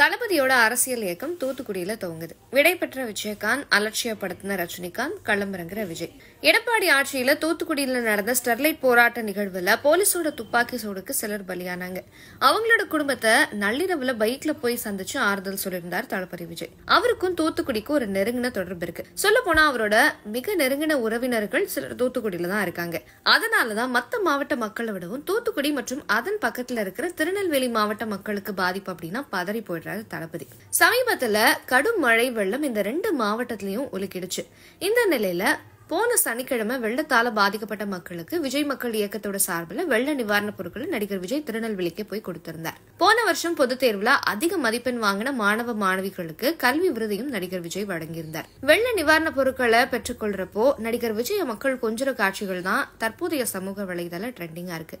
தளபதியோட அரசியல் இயக்கம் தூத்துக்குடியில துவங்குது விடைபெற்ற விஜயகாந்த் அலட்சியப்படுத்தின ரஜினிகாந்த் களமிறங்குற விஜய் எடப்பாடி ஆட்சியில தூத்துக்குடியில நடந்த ஸ்டெர்லைட் போராட்ட நிகழ்வுல போலீஸோட துப்பாக்கி சூடுக்கு சிலர் பலியானாங்க அவங்களோட குடும்பத்தை நள்ளிரவுல பைக்ல போய் சந்திச்சு ஆறுதல் சொல்லியிருந்தார் தளபதி விஜய் அவருக்கும் தூத்துக்குடிக்கும் ஒரு நெருங்கின தொடர்பு இருக்கு சொல்ல போனா அவரோட மிக நெருங்கின உறவினர்கள் சிலர் தூத்துக்குடியில தான் இருக்காங்க அதனாலதான் மத்த மாவட்ட மக்களை விடவும் தூத்துக்குடி மற்றும் அதன் பக்கத்துல இருக்கிற திருநெல்வேலி மாவட்ட மக்களுக்கு பாதிப்பு அப்படின்னா பதறி போயிடுறாங்க சொல்லியிருக்கிறாரு தளபதி சமீபத்துல கடும் மழை வெள்ளம் இந்த ரெண்டு மாவட்டத்திலையும் ஒலுக்கிடுச்சு இந்த நிலையில போன சனிக்கிழமை வெள்ளத்தால பாதிக்கப்பட்ட மக்களுக்கு விஜய் மக்கள் இயக்கத்தோட சார்பில் வெள்ள நிவாரணப் பொருட்களை நடிகர் விஜய் திருநெல்வேலிக்கு போய் கொடுத்திருந்தார் போன வருஷம் பொதுத் தேர்வுல அதிக மதிப்பெண் வாங்கின மாணவ மாணவிகளுக்கு கல்வி விருதையும் நடிகர் விஜய் வழங்கியிருந்தார் வெள்ள நிவாரணப் பொருட்களை பெற்றுக்கொள்றப்போ நடிகர் விஜய் மக்கள் கொஞ்சம் காட்சிகள் தான் தற்போதைய சமூக வலைதள ட்ரெண்டிங்கா இருக்கு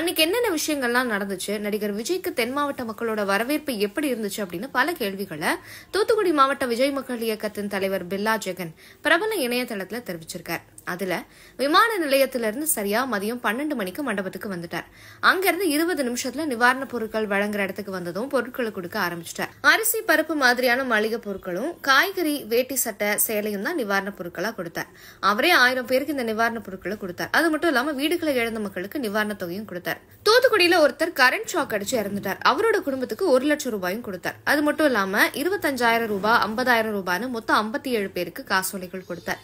அன்னைக்கு என்னென்ன விஷயங்கள்லாம் நடந்துச்சு நடிகர் விஜய்க்கு தென் மாவட்ட மக்களோட வரவேற்பு எப்படி இருந்துச்சு அப்படின்னு பல கேள்விகளை தூத்துக்குடி மாவட்ட விஜய் மக்கள் இயக்கத்தின் தலைவர் பில்லா ஜெகன் பிரபல இணையதளத்தில் தெரிவித்தார் diluncurkan. அதில் விமான இருந்து சரியாக மதியம் பன்னெண்டு மணிக்கு மண்டபத்துக்கு வந்துட்டார் அங்கேருந்து இருபது நிமிஷத்தில் நிவாரணப் பொருட்கள் வழங்குற இடத்துக்கு வந்ததும் பொருட்களை கொடுக்க ஆரம்பிச்சிட்டார் அரிசி பருப்பு மாதிரியான மளிகை பொருட்களும் காய்கறி வேட்டி சட்டை சேலையும் தான் நிவாரணப் பொருட்களா கொடுத்தார் அவரே ஆயிரம் பேருக்கு இந்த நிவாரணப் பொருட்களை கொடுத்தார் அது மட்டும் இல்லாமல் வீடுகளை இழந்த மக்களுக்கு நிவாரண தொகையும் கொடுத்தார் தூத்துக்குடியில் ஒருத்தர் கரண்ட் ஷாக் அடிச்சு இறந்துட்டார் அவரோட குடும்பத்துக்கு ஒரு லட்சம் ரூபாயும் கொடுத்தார் அது மட்டும் இல்லாம இருபத்தஞ்சாயிரம் ரூபாய் ஐம்பதாயிரம் ரூபாய்னு மொத்தம் ஐம்பத்தி ஏழு பேருக்கு காசோலைகள் கொடுத்தார்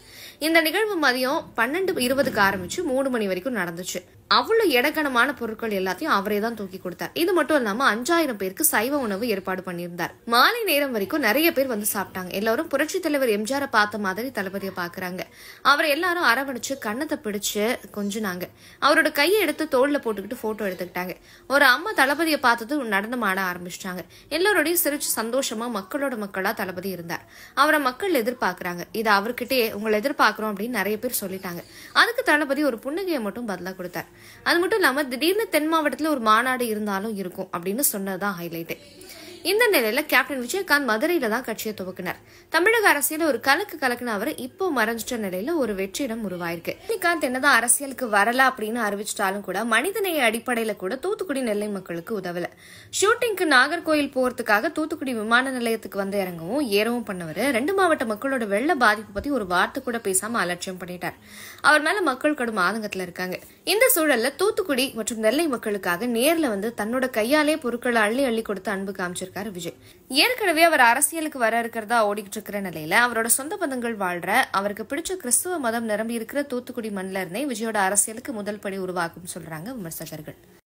இந்த நிகழ்வு மதியம் பன்னெண்டு இருபதுக்கு ஆரம்பிச்சு மூணு மணி வரைக்கும் நடந்துச்சு அவ்வளவு இடக்கணமான பொருட்கள் எல்லாத்தையும் அவரே தான் தூக்கி கொடுத்தார் இது மட்டும் இல்லாம அஞ்சாயிரம் பேருக்கு சைவ உணவு ஏற்பாடு பண்ணியிருந்தார் மாலை நேரம் வரைக்கும் நிறைய பேர் வந்து சாப்பிட்டாங்க எல்லாரும் புரட்சி தலைவர் எம்ஜிஆர் பார்த்த மாதிரி தளபதிய பாக்குறாங்க அவரை எல்லாரும் அரவணைச்சு கண்ணத்தை பிடிச்சு கொஞ்சினாங்க அவரோட கையை எடுத்து தோல்ல போட்டுக்கிட்டு போட்டோ எடுத்துக்கிட்டாங்க ஒரு அம்மா தளபதியை பார்த்தது நடனம் ஆட ஆரம்பிச்சிட்டாங்க எல்லாரோடையும் சிரிச்சு சந்தோஷமா மக்களோட மக்களா தளபதி இருந்தார் அவரை மக்கள் எதிர்பார்க்கிறாங்க இது அவர்கிட்டயே உங்களை எதிர்பார்க்கிறோம் அப்படின்னு நிறைய பேர் சொல்லிட்டாங்க அதுக்கு தளபதி ஒரு புன்னகையை மட்டும் பதிலாக கொடுத்தார் அது மட்டும் இல்லாமல் திடீர்னு தென் மாவட்டத்தில் ஒரு மாநாடு இருந்தாலும் இருக்கும் அப்படின்னு சொன்னது தான் ஹைலைட்டு இந்த நிலையில கேப்டன் விஜயகாந்த் மதுரையில தான் கட்சியை துவக்கினார் தமிழக அரசியல ஒரு கலக்கு கலக்குன அவர் இப்போ மறைஞ்சிட்ட நிலையில ஒரு வெற்றிடம் உருவாயிருக்கு ரஜினிகாந்த் என்னதான் அரசியலுக்கு வரல அப்படின்னு அறிவிச்சிட்டாலும் கூட மனிதநேய அடிப்படையில கூட தூத்துக்குடி நெல்லை மக்களுக்கு உதவல ஷூட்டிங்க்கு நாகர்கோயில் போறதுக்காக தூத்துக்குடி விமான நிலையத்துக்கு வந்து இறங்கவும் ஏறவும் பண்ணவர் ரெண்டு மாவட்ட மக்களோட வெள்ள பாதிப்பு பத்தி ஒரு வார்த்தை கூட பேசாம அலட்சியம் பண்ணிட்டார் அவர் மேல மக்கள் கடும் ஆதங்கத்துல இருக்காங்க இந்த சூழல்ல தூத்துக்குடி மற்றும் நெல்லை மக்களுக்காக நேர்ல வந்து தன்னோட கையாலே பொருட்களை அள்ளி அள்ளி கொடுத்து அன்பு காமிச்சிருக்க சொல்லியிருக்காரு விஜய் ஏற்கனவே அவர் அரசியலுக்கு வர இருக்கிறதா ஓடிக்கிட்டு இருக்கிற நிலையில அவரோட சொந்த பந்தங்கள் வாழ்ற அவருக்கு பிடிச்ச கிறிஸ்துவ மதம் நிரம்பி இருக்கிற தூத்துக்குடி மண்ணில இருந்தே விஜயோட அரசியலுக்கு முதல் படி உருவாக்கும் சொல்றாங்க விமர்சகர்கள்